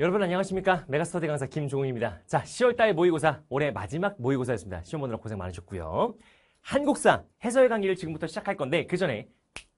여러분 안녕하십니까 메가스터디 강사 김종훈입니다 자 10월달 모의고사 올해 마지막 모의고사였습니다 시험 보느라 고생 많으셨고요 한국사 해설 강의를 지금부터 시작할 건데 그 전에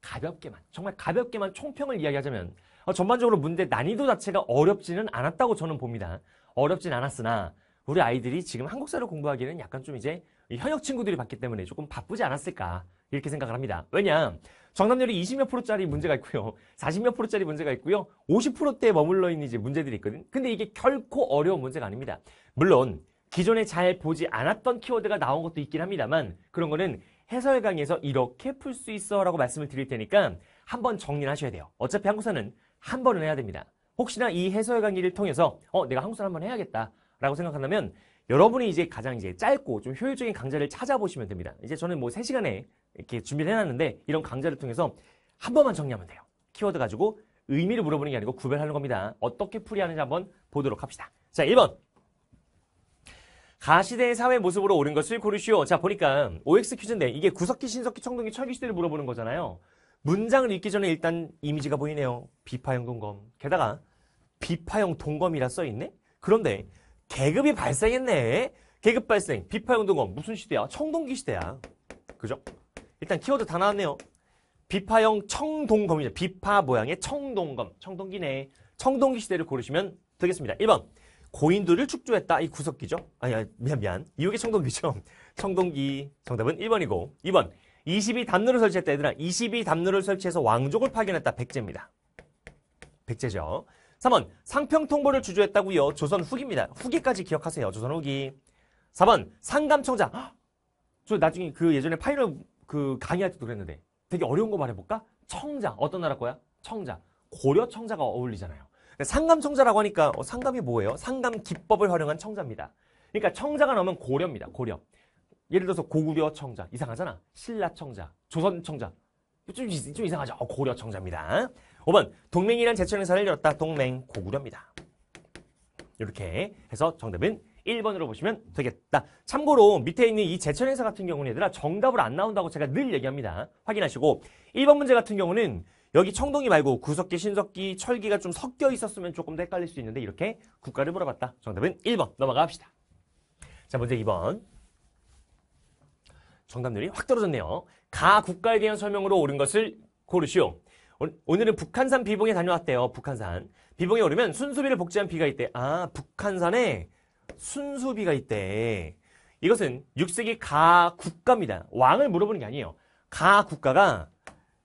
가볍게만 정말 가볍게만 총평을 이야기하자면 어, 전반적으로 문제 난이도 자체가 어렵지는 않았다고 저는 봅니다 어렵진 않았으나 우리 아이들이 지금 한국사를 공부하기에는 약간 좀 이제 현역 친구들이 봤기 때문에 조금 바쁘지 않았을까 이렇게 생각을 합니다 왜냐 정답률이 20 몇 프로짜리 문제가 있고요. 40 몇 프로짜리 문제가 있고요. 50%대에 머물러 있는 이제 문제들이 있거든. 근데 이게 결코 어려운 문제가 아닙니다. 물론 기존에 잘 보지 않았던 키워드가 나온 것도 있긴 합니다만 그런 거는 해설 강의에서 이렇게 풀 수 있어라고 말씀을 드릴 테니까 한번 정리를 하셔야 돼요. 어차피 한국사는 한 번은 해야 됩니다. 혹시나 이 해설 강의를 통해서 어 내가 한국사를 한번 해야겠다라고 생각한다면 여러분이 이제 가장 이제 짧고 좀 효율적인 강좌를 찾아보시면 됩니다. 이제 저는 뭐 3시간에 이렇게 준비를 해놨는데 이런 강좌를 통해서 한 번만 정리하면 돼요. 키워드 가지고 의미를 물어보는 게 아니고 구별하는 겁니다. 어떻게 풀이하는지 한번 보도록 합시다. 자, 1번. 가시대의 사회 모습으로 옳은 것을 고르시오. 자, 보니까 OX 퀴즈인데 이게 구석기, 신석기, 청동기, 철기시대를 물어보는 거잖아요. 문장을 읽기 전에 일단 이미지가 보이네요. 비파형 동검. 게다가 비파형 동검이라 써있네? 그런데 계급이 발생했네. 계급 발생, 비파형동검 무슨 시대야? 청동기 시대야. 그죠? 일단 키워드 다 나왔네요. 비파형 청동검이죠. 비파 모양의 청동검, 청동기네. 청동기 시대를 고르시면 되겠습니다. 1번 고인돌을 축조했다. 이 구석기죠? 아니, 아니 미안 미안. 이게 청동기죠. 청동기 정답은 1번이고 2번 22 담루를 설치했다. 얘들아 22 담루를 설치해서 왕족을 파견했다. 백제입니다. 백제죠. 3번 상평통보를 주조했다고요 조선 후기입니다. 후기까지 기억하세요. 조선 후기. 4번 상감청자. 저 나중에 그 예전에 파일럿그 강의할 때도 그랬는데 되게 어려운 거 말해볼까? 청자. 어떤 나라 거야? 청자. 고려 청자가 어울리잖아요. 상감 청자라고 하니까 어, 상감이 뭐예요? 상감 기법을 활용한 청자입니다. 그러니까 청자가 나오면 고려입니다. 고려. 예를 들어서 고구려 청자. 이상하잖아. 신라 청자. 조선 청자. 좀, 좀 이상하죠. 어, 고려 청자입니다. 5번 동맹이란 제철 행사를 열었다. 동맹 고구려입니다. 이렇게 해서 정답은 1번으로 보시면 되겠다. 참고로 밑에 있는 이 제철 행사 같은 경우는 얘들아 정답을안 나온다고 제가 늘 얘기합니다. 확인하시고 1번 문제 같은 경우는 여기 청동이 말고 구석기, 신석기, 철기가 좀 섞여 있었으면 조금 더 헷갈릴 수 있는데 이렇게 국가를 물어봤다. 정답은 1번 넘어갑시다. 자 문제 2번 정답률이 확 떨어졌네요. 가 국가에 대한 설명으로 옳은 것을 고르시오. 오늘은 북한산 비봉에 다녀왔대요. 북한산. 비봉에 오르면 순수비를 복제한 비가 있대. 아, 북한산에 순수비가 있대. 이것은 6세기 가 국가입니다. 왕을 물어보는 게 아니에요. 가 국가가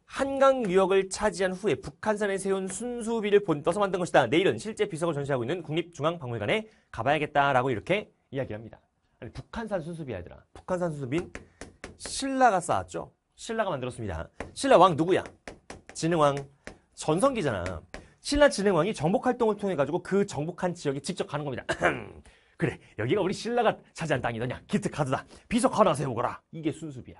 한강 유역을 차지한 후에 북한산에 세운 순수비를 본 떠서 만든 것이다. 내일은 실제 비석을 전시하고 있는 국립중앙박물관에 가봐야겠다라고 이렇게 이야기 합니다. 아니, 북한산 순수비 아들아 북한산 순수비는 신라가 쌓았죠. 신라가 만들었습니다. 신라 왕 누구야? 진흥왕 전성기잖아. 신라 진흥왕이 정복 활동을 통해 가지고 그 정복한 지역에 직접 가는 겁니다. 그래 여기가 우리 신라가 차지한 땅이더냐 기특하드다 비석 하나 세우거라 이게 순수비야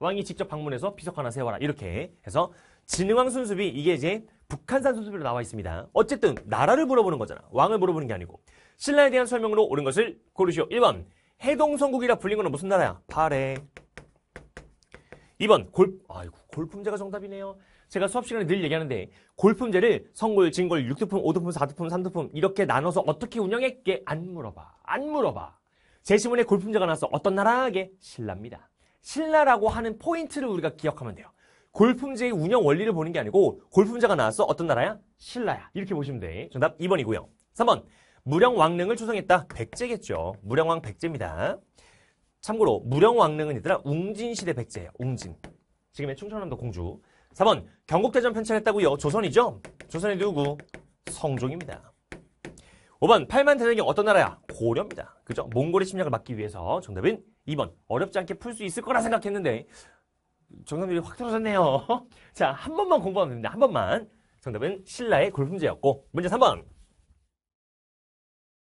왕이 직접 방문해서 비석 하나 세워라 이렇게 해서 진흥왕 순수비 이게 이제 북한산 순수비로 나와 있습니다 어쨌든 나라를 물어보는 거잖아 왕을 물어보는 게 아니고 신라에 대한 설명으로 옳은 것을 고르시오 1번 해동성국이라 불린 건 무슨 나라야? 파래 2번 골 아이고 골품제가 정답이네요 제가 수업 시간에 늘 얘기하는데 골품제를 성골, 진골, 6두품, 5두품, 4두품, 3두품 이렇게 나눠서 어떻게 운영했게 안 물어봐. 안 물어봐. 제시문에 골품제가 나서 어떤 나라에게 신라입니다. 신라라고 하는 포인트를 우리가 기억하면 돼요. 골품제의 운영 원리를 보는 게 아니고 골품제가 나왔어 어떤 나라야? 신라야. 이렇게 보시면 돼. 정답 2번이고요. 3번. 무령왕릉을 조성했다. 백제겠죠. 무령왕 백제입니다. 참고로 무령왕릉은 얘들아 웅진시대 백제예요. 웅진. 지금의 충청남도 공주. 4번 경국대전 편찬했다고요. 조선이죠. 조선이 누구? 성종입니다. 5번 팔만 대전이 어떤 나라야? 고려입니다. 그죠? 몽골의 침략을 막기 위해서 정답은 2번 어렵지 않게 풀 수 있을 거라 생각했는데 정답률이 확 떨어졌네요. 자, 한 번만 공부하면 됩니다. 한 번만. 정답은 신라의 골품제였고 문제 3번